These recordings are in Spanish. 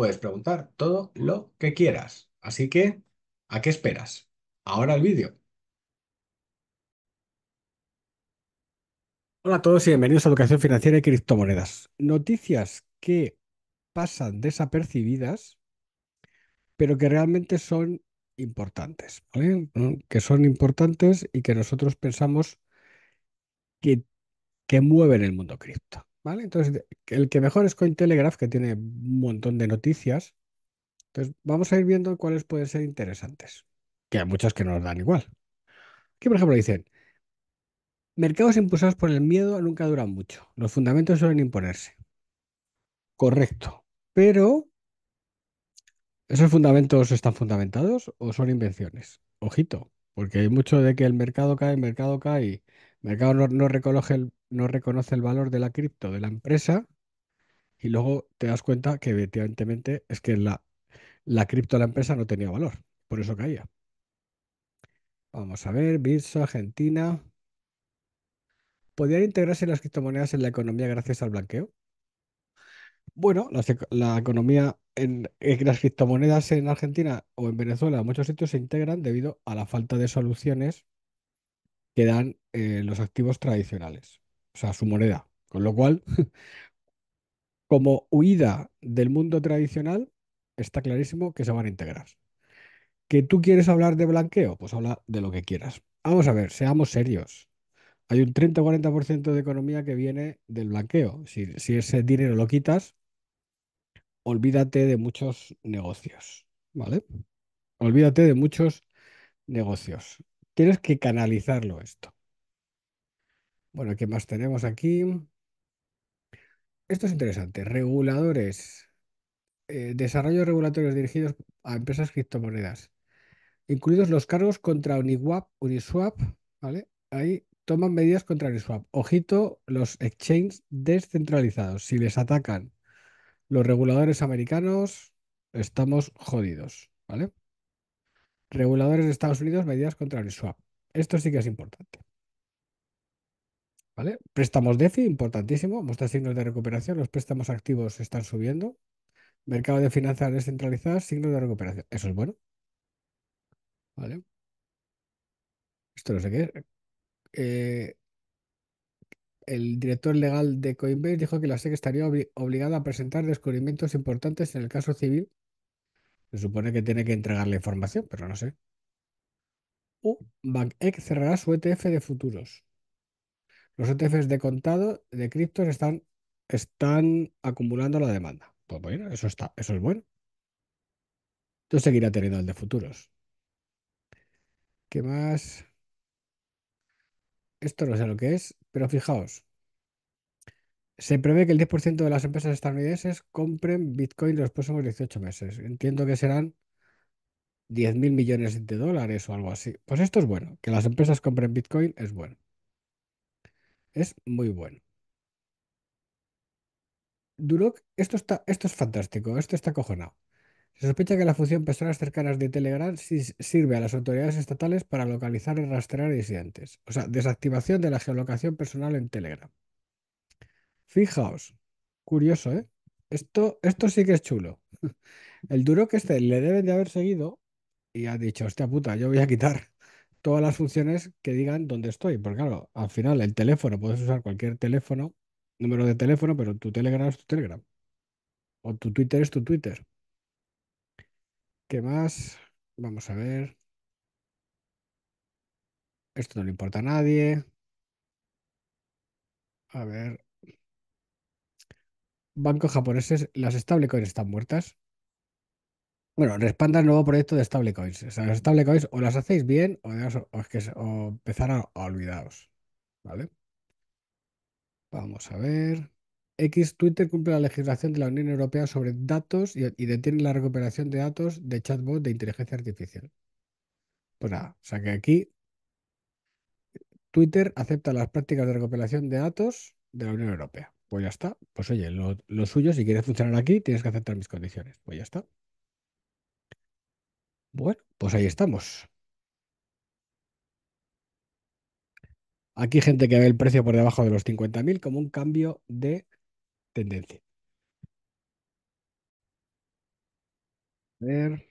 puedes preguntar todo lo que quieras. Así que, ¿a qué esperas? Ahora el vídeo. Hola a todos y bienvenidos a Educación Financiera y Criptomonedas. Noticias que pasan desapercibidas, pero que realmente son importantes, mm, Que son importantes y que nosotros pensamos que, que mueven el mundo cripto. ¿Vale? Entonces, el que mejor es Cointelegraph, que tiene un montón de noticias. Entonces, vamos a ir viendo cuáles pueden ser interesantes, que hay muchas que nos dan igual. Aquí, por ejemplo, dicen, mercados impulsados por el miedo nunca duran mucho. Los fundamentos suelen imponerse. Correcto. Pero, ¿esos fundamentos están fundamentados o son invenciones? Ojito, porque hay mucho de que el mercado cae, el mercado cae mercado no, no, reconoce el, no reconoce el valor de la cripto de la empresa y luego te das cuenta que evidentemente es que la, cripto de la empresa no tenía valor, por eso caía. Vamos a ver, Bitso, Argentina. ¿Podrían integrarse las criptomonedas en la economía gracias al blanqueo? Bueno, la, economía en, las criptomonedas en Argentina o en Venezuela, en muchos sitios se integran debido a la falta de soluciones quedan eh, los activos tradicionales, o sea, su moneda. Con lo cual, como huida del mundo tradicional, está clarísimo que se van a integrar. ¿Que tú quieres hablar de blanqueo? Pues habla de lo que quieras. Vamos a ver, seamos serios. Hay un 30-40% de economía que viene del blanqueo. Si, si ese dinero lo quitas, olvídate de muchos negocios, ¿vale? Olvídate de muchos negocios. Tienes que canalizarlo esto. Bueno, ¿qué más tenemos aquí? Esto es interesante. Reguladores. Eh, desarrollos regulatorios dirigidos a empresas criptomonedas. Incluidos los cargos contra Uniswap, Uniswap, ¿vale? Ahí toman medidas contra Uniswap. Ojito, los exchanges descentralizados. Si les atacan los reguladores americanos, estamos jodidos, ¿vale? Reguladores de Estados Unidos, medidas contra el swap. Esto sí que es importante. ¿Vale? Préstamos DeFi, importantísimo. Muestra signos de recuperación. Los préstamos activos están subiendo. Mercado de finanzas descentralizadas, signos de recuperación. Eso es bueno. ¿Vale? Esto no sé qué es. Eh, el director legal de Coinbase dijo que la SEC estaría obligada a presentar descubrimientos importantes en el caso civil se supone que tiene que entregarle la información, pero no sé. U. BankEx cerrará su ETF de futuros. Los ETFs de contado de criptos están, están acumulando la demanda. Pues bueno, eso, está, eso es bueno. Entonces seguirá teniendo el de futuros. ¿Qué más? Esto no sé lo que es, pero fijaos. Se prevé que el 10% de las empresas estadounidenses compren Bitcoin en los próximos 18 meses. Entiendo que serán 10.000 millones de dólares o algo así. Pues esto es bueno. Que las empresas compren Bitcoin es bueno. Es muy bueno. Duroc, esto, está, esto es fantástico. Esto está cojonado. Se sospecha que la función personas cercanas de Telegram sirve a las autoridades estatales para localizar y rastrear disidentes. O sea, desactivación de la geolocación personal en Telegram. Fijaos, curioso, ¿eh? Esto, esto sí que es chulo. El duro que este le deben de haber seguido y ha dicho, hostia puta, yo voy a quitar todas las funciones que digan dónde estoy. Porque claro, al final el teléfono, puedes usar cualquier teléfono, número de teléfono, pero tu Telegram es tu Telegram. O tu Twitter es tu Twitter. ¿Qué más? Vamos a ver. Esto no le importa a nadie. A ver bancos japoneses, las stablecoins están muertas. Bueno, respalda el nuevo proyecto de stablecoins. O sea, las stablecoins o las hacéis bien o, o, que, a, olvidaros. ¿Vale? Vamos a ver. X Twitter cumple la legislación de la Unión Europea sobre datos y, detiene la recuperación de datos de chatbot de inteligencia artificial. Pues nada, o sea que aquí Twitter acepta las prácticas de recuperación de datos de la Unión Europea. Pues ya está. Pues oye, lo, suyo, si quieres funcionar aquí, tienes que aceptar mis condiciones. Pues ya está. Bueno, pues ahí estamos. Aquí gente que ve el precio por debajo de los 50.000 como un cambio de tendencia. A ver.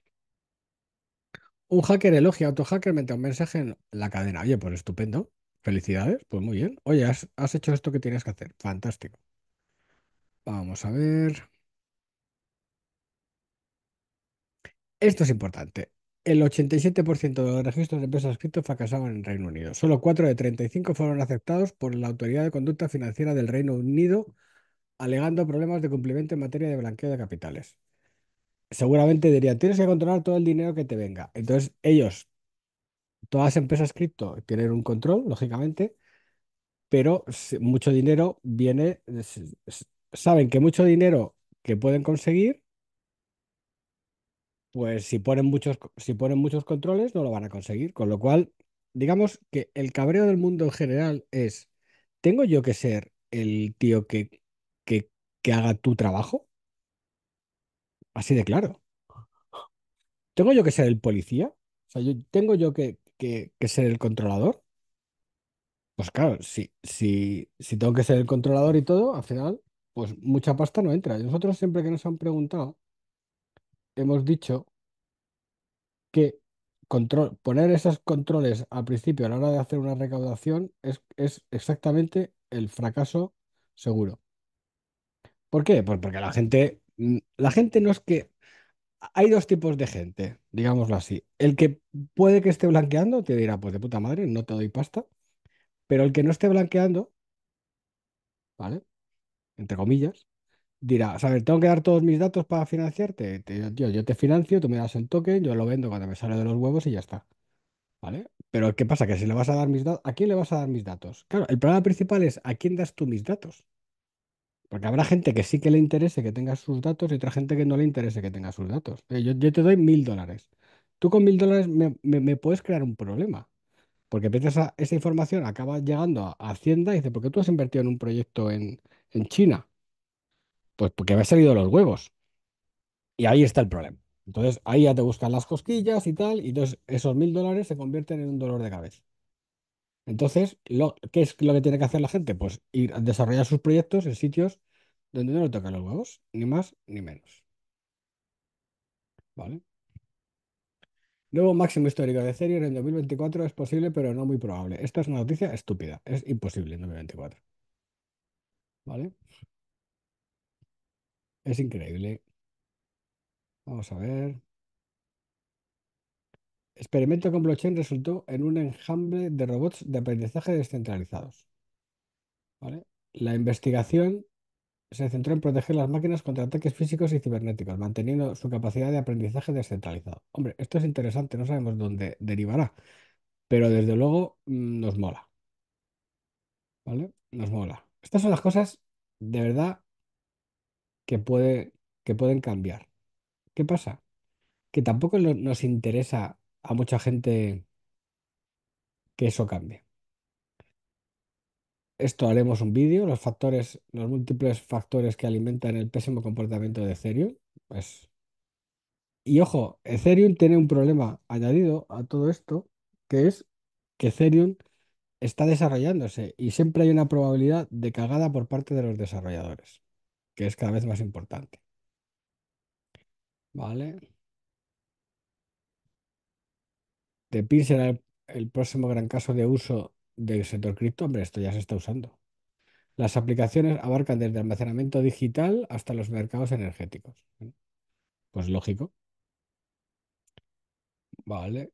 Un hacker elogia a otro hacker mete un mensaje en la cadena. Oye, pues estupendo. Felicidades, pues muy bien. Oye, has hecho esto que tienes que hacer. Fantástico. Vamos a ver. Esto es importante. El 87% de los registros de empresas cripto fracasaban en el Reino Unido. Solo 4 de 35 fueron aceptados por la Autoridad de Conducta Financiera del Reino Unido, alegando problemas de cumplimiento en materia de blanqueo de capitales. Seguramente dirían, tienes que controlar todo el dinero que te venga. Entonces, ellos, todas empresas cripto, tienen un control, lógicamente, pero mucho dinero viene, saben que mucho dinero que pueden conseguir, pues si ponen muchos, si ponen muchos controles no lo van a conseguir. Con lo cual, digamos que el cabreo del mundo en general es, ¿tengo yo que ser el tío que, que, que haga tu trabajo? Así de claro. ¿Tengo yo que ser el policía? O sea, yo, ¿tengo yo que, que, ser el controlador? Pues claro, si, si, si tengo que ser el controlador y todo, al final pues mucha pasta no entra. Y Nosotros siempre que nos han preguntado, hemos dicho que poner esos controles al principio a la hora de hacer una recaudación es, es exactamente el fracaso seguro. ¿Por qué? Pues porque la gente, mm, la gente no es que... Hay dos tipos de gente, digámoslo así. El que puede que esté blanqueando te dirá, pues de puta madre, no te doy pasta. Pero el que no esté blanqueando, ¿vale? entre comillas, dirá, a tengo que dar todos mis datos para financiarte. yo, te financio, tú me das el token, yo lo vendo cuando me sale de los huevos y ya está. ¿Vale? Pero ¿qué pasa? Que si le vas a dar mis datos, ¿a quién le vas a dar mis datos? Claro, el problema principal es ¿a quién das tú mis datos? Porque habrá gente que sí que le interese que tenga sus datos y otra gente que no le interese que tenga sus datos. Eh, yo, te doy mil dólares. Tú con mil dólares me, puedes crear un problema. Porque empiezas esa información acaba llegando a Hacienda y dice, ¿por qué tú has invertido en un proyecto en, en China? Pues porque me ha salido los huevos. Y ahí está el problema. Entonces ahí ya te buscan las cosquillas y tal, y entonces esos mil dólares se convierten en un dolor de cabeza. Entonces, lo, ¿qué es lo que tiene que hacer la gente? Pues ir a desarrollar sus proyectos en sitios donde no le tocan los huevos, ni más ni menos. ¿Vale? Nuevo máximo histórico de serie en 2024 es posible, pero no muy probable. Esta es una noticia estúpida. Es imposible en 2024. ¿Vale? Es increíble. Vamos a ver. Experimento con blockchain resultó en un enjambre de robots de aprendizaje descentralizados. La investigación se centró en proteger las máquinas contra ataques físicos y cibernéticos, manteniendo su capacidad de aprendizaje descentralizado. Hombre, esto es interesante, no sabemos dónde derivará, pero desde luego mm, nos mola. ¿Vale? Nos mola. Estas son las cosas de verdad que, puede, que pueden cambiar. ¿Qué pasa? Que tampoco nos interesa a mucha gente que eso cambie. Esto haremos un vídeo, los factores, los múltiples factores que alimentan el pésimo comportamiento de Ethereum. Pues, y ojo, Ethereum tiene un problema añadido a todo esto, que es que Ethereum está desarrollándose y siempre hay una probabilidad de cagada por parte de los desarrolladores, que es cada vez más importante. ¿Vale? de será el, el próximo gran caso de uso del sector cripto. Hombre, esto ya se está usando. Las aplicaciones abarcan desde almacenamiento digital hasta los mercados energéticos. Pues lógico. Vale.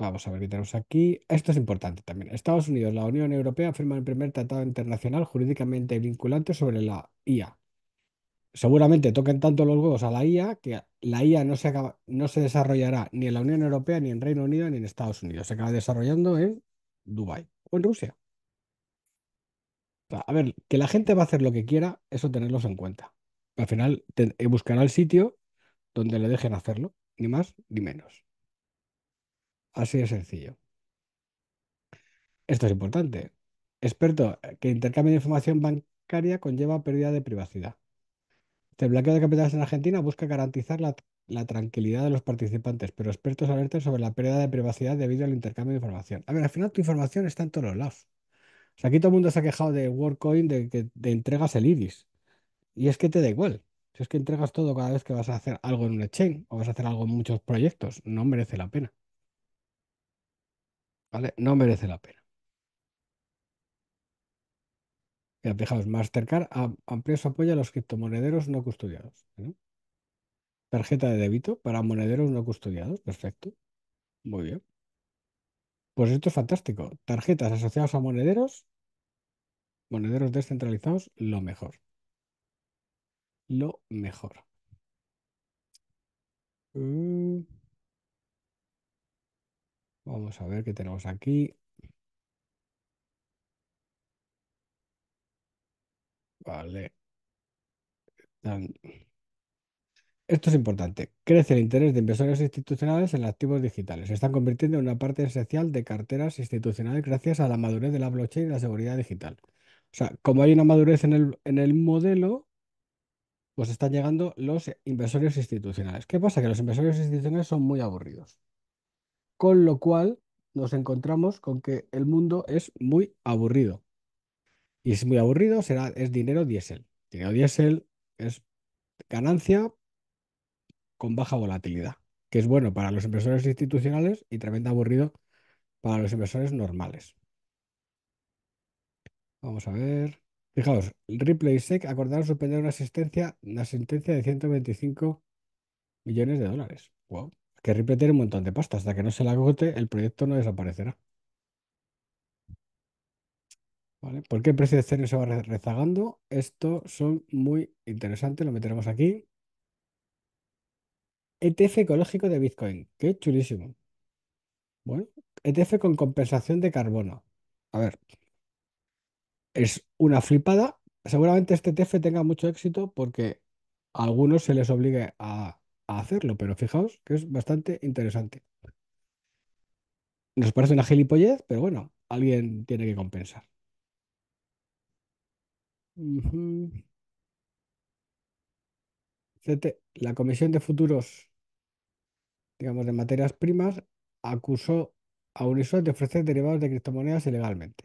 Vamos a ver qué tenemos aquí. Esto es importante también. Estados Unidos, la Unión Europea firman el primer tratado internacional jurídicamente vinculante sobre la IA. Seguramente toquen tanto los huevos a la IA que la IA no se, no se desarrollará ni en la Unión Europea, ni en Reino Unido, ni en Estados Unidos. Se acaba desarrollando en Dubái o en Rusia. a ver, que la gente va a hacer lo que quiera, eso tenerlos en cuenta. Al final buscará el sitio donde le dejen hacerlo, ni más ni menos. Así de sencillo. Esto es importante. Experto, eh, que intercambio de información bancaria conlleva pérdida de privacidad. El bloqueo de capitales en Argentina busca garantizar la, tranquilidad de los participantes, pero expertos alertan sobre la pérdida de privacidad debido al intercambio de información. A ver, al final tu información está en todos los lados. aquí todo el mundo se ha quejado de WorldCoin, de que te entregas el iris. Y es que te da igual. Si es que entregas todo cada vez que vas a hacer algo en un chain o vas a hacer algo en muchos proyectos, no merece la pena. ¿vale? No merece la pena. Ya, fijaos, Mastercard amplía su apoyo a los criptomonederos no custodiados. Tarjeta de débito para monederos no custodiados. Perfecto. Muy bien. Pues esto es fantástico. Tarjetas asociadas a monederos, monederos descentralizados, lo mejor. Lo mejor. Mm. Vamos a ver qué tenemos aquí. Vale. Esto es importante. Crece el interés de inversores institucionales en activos digitales. Se están convirtiendo en una parte esencial de carteras institucionales gracias a la madurez de la blockchain y la seguridad digital. O sea, como hay una madurez en el, en el modelo, pues están llegando los inversores institucionales. ¿Qué pasa? Que los inversores institucionales son muy aburridos. Con lo cual nos encontramos con que el mundo es muy aburrido. Y es muy aburrido, será, es dinero diésel. Dinero diésel es ganancia con baja volatilidad, que es bueno para los inversores institucionales y tremendo aburrido para los inversores normales. Vamos a ver. Fijaos, Ripley y SEC acordaron suspender una asistencia, una sentencia de 125 millones de dólares. Wow que Ripple tiene un montón de pasta. Hasta que no se la agote, el proyecto no desaparecerá. ¿Vale? ¿Por qué el precio de Ethereum se va rezagando? Esto son muy interesantes, lo meteremos aquí. ETF ecológico de Bitcoin, qué chulísimo. Bueno, ETF con compensación de carbono. A ver, es una flipada. Seguramente este ETF tenga mucho éxito porque a algunos se les obligue a hacerlo, pero fijaos que es bastante interesante. Nos parece una gilipollez, pero bueno, alguien tiene que compensar. la Comisión de Futuros, digamos, de Materias Primas, acusó a Uniswap de ofrecer derivados de criptomonedas ilegalmente.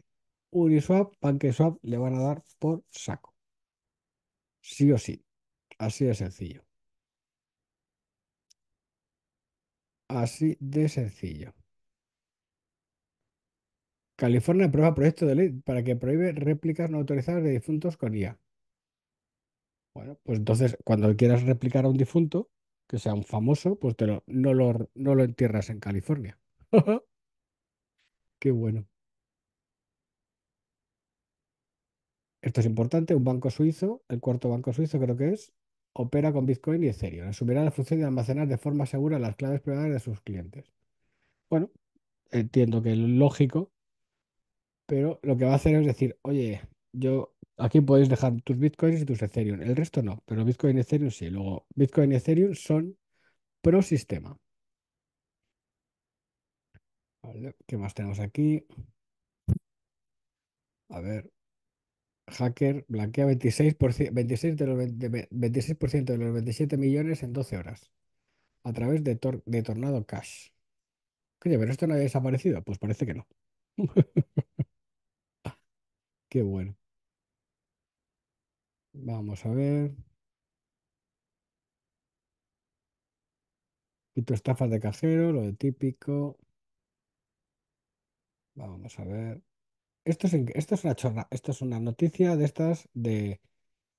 Uniswap, PancakeSwap le van a dar por saco. Sí o sí. Así de sencillo. Así de sencillo. California aprueba proyecto de ley para que prohíbe réplicas no autorizadas de difuntos con IA. Bueno, pues entonces, cuando quieras replicar a un difunto, que sea un famoso, pues te lo, no, lo, no lo entierras en California. Qué bueno. Esto es importante. Un banco suizo, el cuarto banco suizo creo que es, opera con Bitcoin y Ethereum. Asumirá la función de almacenar de forma segura las claves privadas de sus clientes. Bueno, entiendo que es lógico, pero lo que va a hacer es decir, oye, yo aquí podéis dejar tus Bitcoins y tus Ethereum. El resto no, pero Bitcoin y Ethereum sí. Luego, Bitcoin y Ethereum son pro sistema. ¿qué más tenemos aquí? A ver hacker blanquea 26%, de los 27 millones en 12 horas a través de, Tornado Cash. Oye, pero esto no ha desaparecido. Pues parece que no. Qué bueno. Vamos a ver. Quito estafas de cajero, lo de típico. Vamos a ver. Esto es, una chorra, esto es una noticia de estas de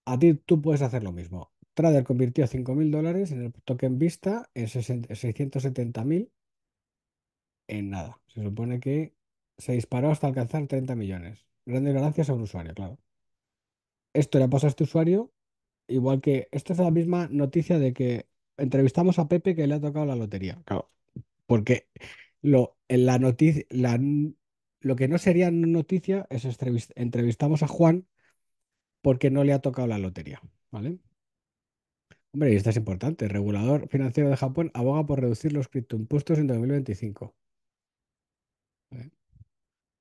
a ti tú puedes hacer lo mismo. Trader convirtió 5.000 dólares en el token Vista en 670.000 en nada. Se supone que se disparó hasta alcanzar 30 millones. Grandes ganancias a un usuario, claro. Esto le pasa a este usuario, igual que esto es la misma noticia de que entrevistamos a Pepe que le ha tocado la lotería. Claro. Porque lo, en la noticia, lo que no sería noticia es entrevistamos a Juan porque no le ha tocado la lotería, ¿vale? Hombre, y esto es importante. El regulador financiero de Japón aboga por reducir los criptoimpuestos en 2025. ¿Eh?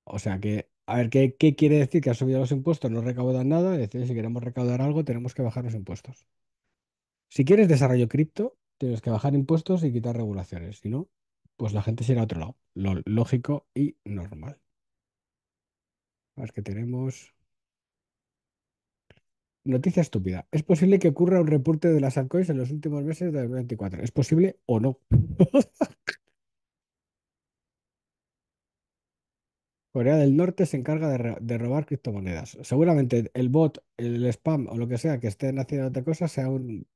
O sea que, a ver, ¿qué, quiere decir? Que ha subido los impuestos, no recaudan nada. Es decir, si queremos recaudar algo, tenemos que bajar los impuestos. Si quieres desarrollo cripto, tienes que bajar impuestos y quitar regulaciones. Si no, pues la gente se irá a otro lado. Lo lógico y normal. A tenemos. Noticia estúpida. ¿Es posible que ocurra un reporte de las altcoins en los últimos meses de 2024? ¿Es posible o no? Corea del Norte se encarga de, robar criptomonedas. Seguramente el bot, el spam o lo que sea que esté haciendo otra cosa sea un,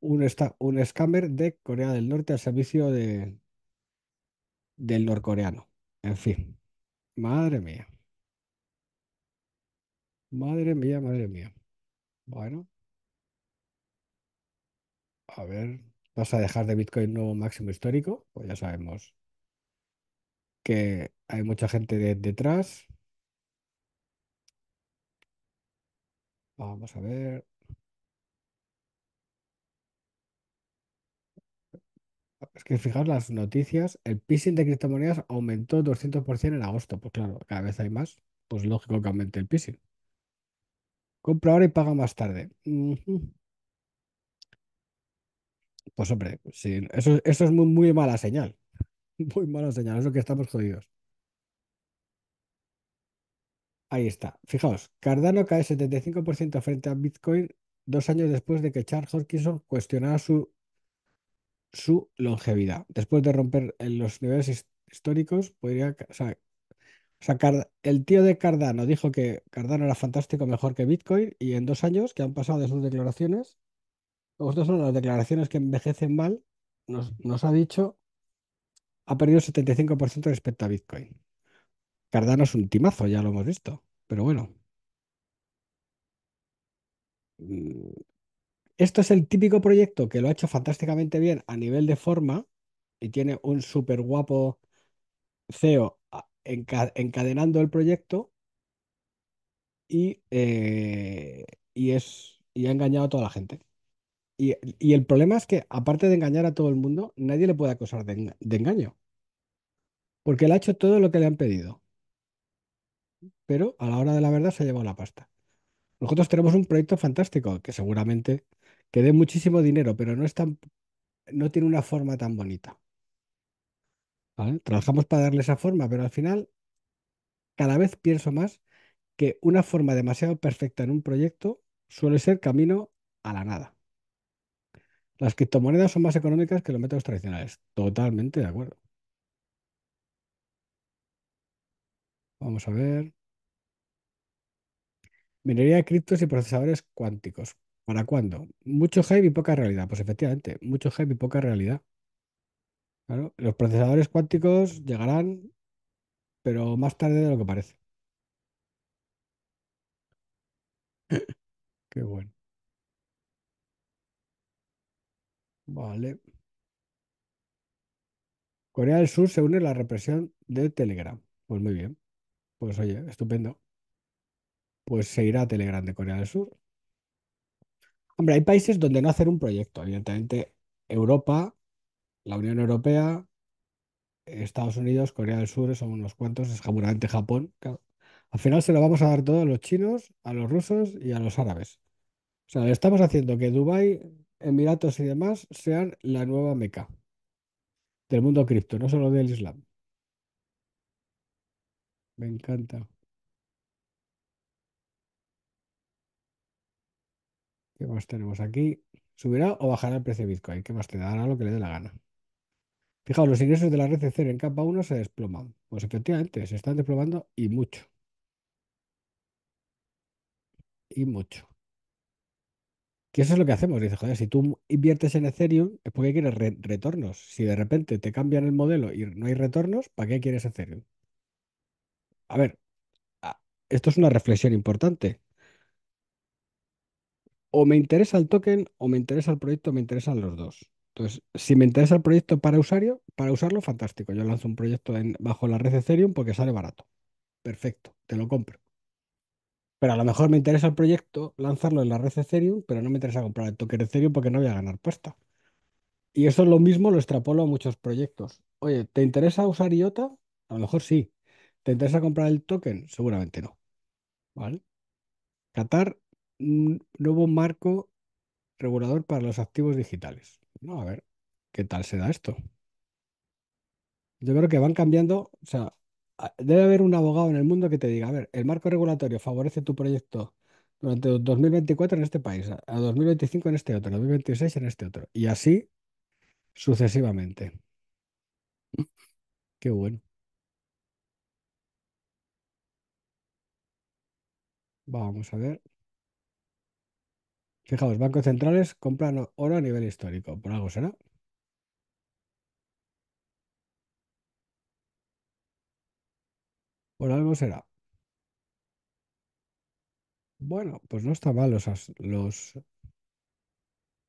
un, un scammer de Corea del Norte al servicio de, del norcoreano. En fin, madre mía. Madre mía, madre mía. Bueno, a ver, vas a dejar de Bitcoin nuevo máximo histórico, pues ya sabemos que hay mucha gente detrás. Vamos a ver. Es que fijaos las noticias, el phishing de criptomonedas aumentó 200% en agosto. Pues claro, cada vez hay más, pues lógico que aumente el phishing. Compra ahora y paga más tarde. Pues hombre, sí, eso, es muy, mala señal. Muy mala señal, es lo que estamos jodidos. Ahí está. Fijaos, Cardano cae 75% frente a Bitcoin dos años después de que Charles Horkinson cuestionara su, su longevidad. Después de romper los niveles históricos, podría, o o el tío de Cardano dijo que Cardano era fantástico, mejor que Bitcoin, y en dos años que han pasado de sus declaraciones, son las declaraciones que envejecen mal, nos, ha dicho, ha perdido 75% respecto a Bitcoin. Cardano es un timazo, ya lo hemos visto, pero bueno. Mm, esto es el típico proyecto que lo ha hecho fantásticamente bien a nivel de forma y tiene un súper guapo CEO encadenando el proyecto eh, y, es, y ha engañado a toda la gente. Y, el problema es que, aparte de engañar a todo el mundo, nadie le puede acusar de, engaño. Porque él ha hecho todo lo que le han pedido. Pero a la hora de la verdad se ha llevado la pasta. Nosotros tenemos un proyecto fantástico que seguramente que dé muchísimo dinero, pero no es tan, no tiene una forma tan bonita. Trabajamos para darle esa forma, pero al final cada vez pienso más que una forma demasiado perfecta en un proyecto suele ser camino a la nada. Las criptomonedas son más económicas que los métodos tradicionales. Totalmente de acuerdo. Vamos a ver. Minería de criptos y procesadores cuánticos. ¿Para cuándo? Mucho hype y poca realidad. Pues efectivamente, mucho hype y poca realidad los procesadores cuánticos llegarán, pero más tarde de lo que parece. Qué bueno. Vale. Corea del Sur se une a la represión de Telegram. Pues muy bien. Pues oye, estupendo. Pues se irá a Telegram de Corea del Sur. Hombre, hay países donde no hacer un proyecto. Evidentemente, Europa la Unión Europea, Estados Unidos, Corea del Sur, son unos cuantos, es seguramente Japón. Al final se lo vamos a dar todo a los chinos, a los rusos y a los árabes. O sea, le estamos haciendo que Dubái, Emiratos y demás sean la nueva meca del mundo cripto, no solo del Islam. Me encanta. ¿Qué más tenemos aquí? ¿Subirá o bajará el precio de Bitcoin? ¿Qué más te dará lo que le dé la gana? Fijaos, los ingresos de la red Ethereum en capa 1 se desploman. Pues efectivamente, se están desplomando y mucho. Y mucho. Que eso es lo que hacemos. Dices, joder, si tú inviertes en Ethereum, es porque quieres retornos. Si de repente te cambian el modelo y no hay retornos, ¿para qué quieres Ethereum? A ver, esto es una reflexión importante. O me interesa el token, o me interesa el proyecto, me interesan los dos. Entonces, si me interesa el proyecto para usuario, para usarlo, fantástico. Yo lanzo un proyecto bajo la red Ethereum porque sale barato. Perfecto, te lo compro. Pero a lo mejor me interesa el proyecto lanzarlo en la red Ethereum, pero no me interesa comprar el token Ethereum porque no voy a ganar puesta. Y eso es lo mismo, lo extrapolo a muchos proyectos. Oye, ¿te interesa usar IOTA? A lo mejor sí. ¿Te interesa comprar el token? Seguramente no. ¿Vale? Qatar, mm, nuevo marco regulador para los activos digitales. No, a ver, ¿qué tal se da esto? Yo creo que van cambiando, o sea, debe haber un abogado en el mundo que te diga, a ver, el marco regulatorio favorece tu proyecto durante 2024 en este país, a 2025 en este otro, a 2026 en este otro, y así sucesivamente. Qué bueno. Vamos a ver. Fijaos, bancos centrales compran oro a nivel histórico. Por algo será. Por algo será. Bueno, pues no está mal los, los...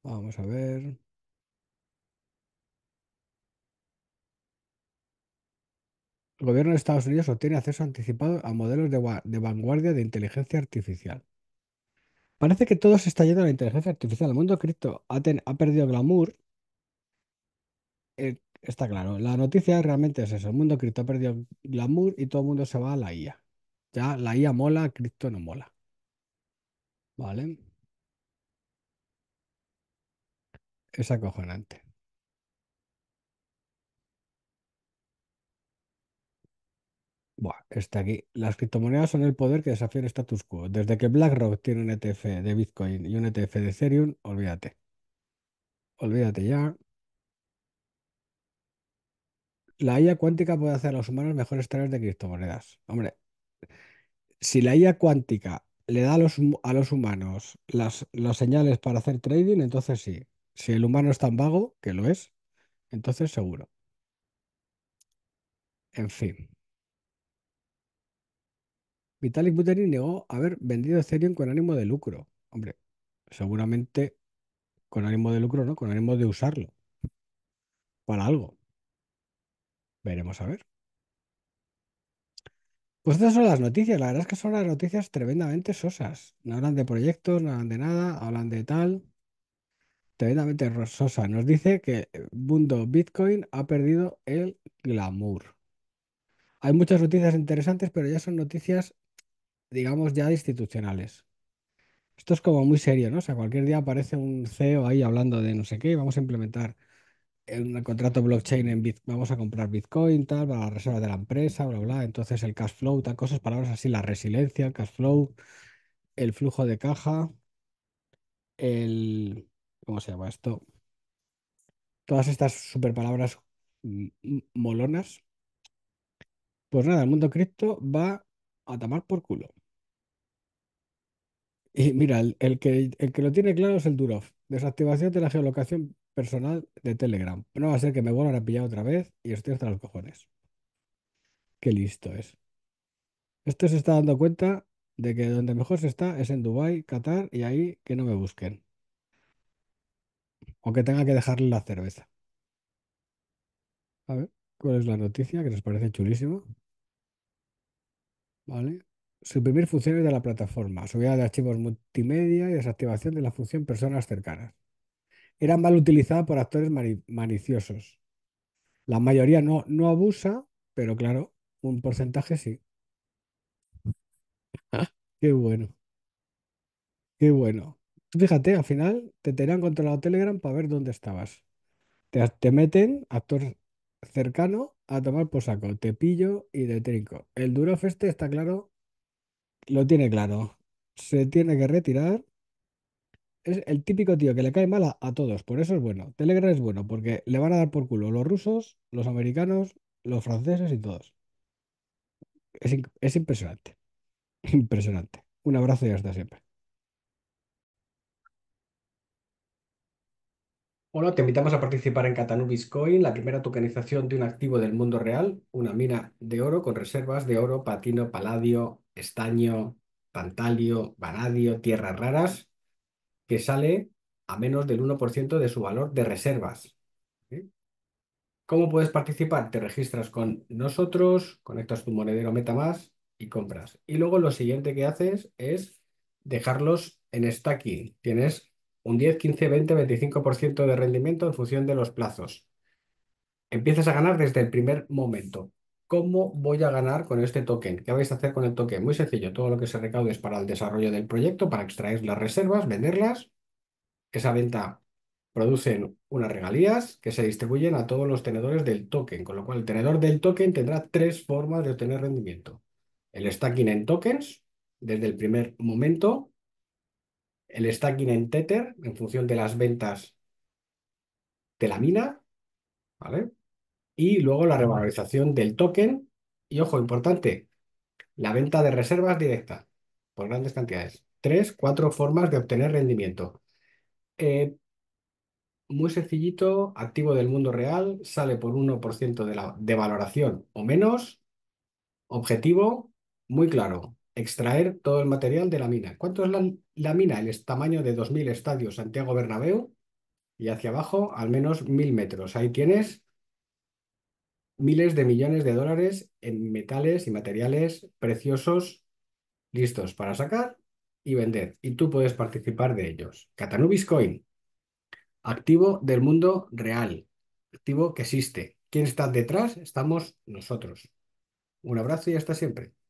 Vamos a ver. El gobierno de Estados Unidos obtiene acceso anticipado a modelos de vanguardia de inteligencia artificial. Parece que todo se está yendo a la inteligencia artificial. El mundo cripto ha, perdido glamour. Eh, está claro. La noticia realmente es eso. El mundo cripto ha perdido glamour y todo el mundo se va a la IA. Ya la IA mola, cripto no mola. ¿Vale? Es acojonante. Buah, está aquí. Las criptomonedas son el poder que desafía el status quo. Desde que BlackRock tiene un ETF de Bitcoin y un ETF de Ethereum, olvídate. Olvídate ya. La IA cuántica puede hacer a los humanos mejores traders de criptomonedas. Hombre, si la IA cuántica le da a los, humanos las señales para hacer trading, entonces sí. Si el humano es tan vago, que lo es, entonces seguro. En fin. Vitalik Buterin negó haber vendido Ethereum con ánimo de lucro. Hombre, seguramente con ánimo de lucro, ¿no? Con ánimo de usarlo para algo. Veremos a ver. Pues estas son las noticias. La verdad es que son las noticias tremendamente sosas. No hablan de proyectos, no hablan de nada, hablan de tal. Tremendamente sosas. Nos dice que eh, mundo Bitcoin ha perdido el glamour. Hay muchas noticias interesantes, pero ya son noticias digamos, ya institucionales. Esto es como muy serio, ¿no? O sea, cualquier día aparece un CEO ahí hablando de no sé qué, vamos a implementar eh, un contrato blockchain en vamos a comprar Bitcoin, tal, para la reserva de la empresa, bla, bla. Entonces el cash flow, tal, cosas, palabras así, la resiliencia, el cash flow, el flujo de caja, el... ¿Cómo se llama esto? Todas estas super palabras mm, mm, molonas. Pues nada, el mundo cripto va a tomar por culo. Y mira, el, que, el que lo tiene claro es el Durov. Desactivación de la geolocación personal de Telegram. No va a ser que me vuelvan a pillar otra vez y estoy hasta los cojones. Qué listo es. esto se está dando cuenta de que donde mejor se está es en Dubai, Qatar y ahí que no me busquen. O que tenga que dejarle la cerveza. A ver, ¿cuál es la noticia que nos parece chulísimo? Vale. Suprimir funciones de la plataforma, subida de archivos multimedia y desactivación de la función personas cercanas. eran mal utilizada por actores maliciosos. La mayoría no, no abusa, pero claro, un porcentaje sí. Qué bueno, qué bueno. Fíjate, al final te tenían controlado Telegram para ver dónde estabas. Te, meten, actor cercano, a tomar por saco. Te pillo y te trinco. El duro feste está claro lo tiene claro. Se tiene que retirar. Es el típico tío que le cae mal a, todos, por eso es bueno. Telegram es bueno, porque le van a dar por culo los rusos, los americanos, los franceses y todos. Es, es impresionante. Impresionante. Un abrazo y hasta siempre. Hola, te invitamos a participar en Catanubis Coin, la primera tokenización de un activo del mundo real, una mina de oro con reservas de oro, patino, paladio, estaño, tantalio, vanadio, tierras raras, que sale a menos del 1% de su valor de reservas. ¿Cómo puedes participar? Te registras con nosotros, conectas tu monedero MetaMask y compras. Y luego lo siguiente que haces es dejarlos en stacking. Tienes un 10, 15, 20, 25% de rendimiento en función de los plazos. Empiezas a ganar desde el primer momento. ¿Cómo voy a ganar con este token? ¿Qué vais a hacer con el token? Muy sencillo, todo lo que se recaude es para el desarrollo del proyecto, para extraer las reservas, venderlas. Esa venta produce unas regalías que se distribuyen a todos los tenedores del token, con lo cual el tenedor del token tendrá tres formas de obtener rendimiento. El stacking en tokens, desde el primer momento, el stacking en Tether en función de las ventas de la mina, ¿vale? Y luego la revalorización del token. Y ojo, importante, la venta de reservas directa por grandes cantidades. Tres, cuatro formas de obtener rendimiento. Eh, muy sencillito, activo del mundo real, sale por 1% de, la, de valoración o menos. Objetivo, muy claro, extraer todo el material de la mina. ¿Cuánto es la, la mina el tamaño de 2.000 estadios Santiago Bernabéu y hacia abajo al menos 1.000 metros. Ahí tienes miles de millones de dólares en metales y materiales preciosos listos para sacar y vender. Y tú puedes participar de ellos. Catanubis Coin, activo del mundo real, activo que existe. ¿Quién está detrás? Estamos nosotros. Un abrazo y hasta siempre.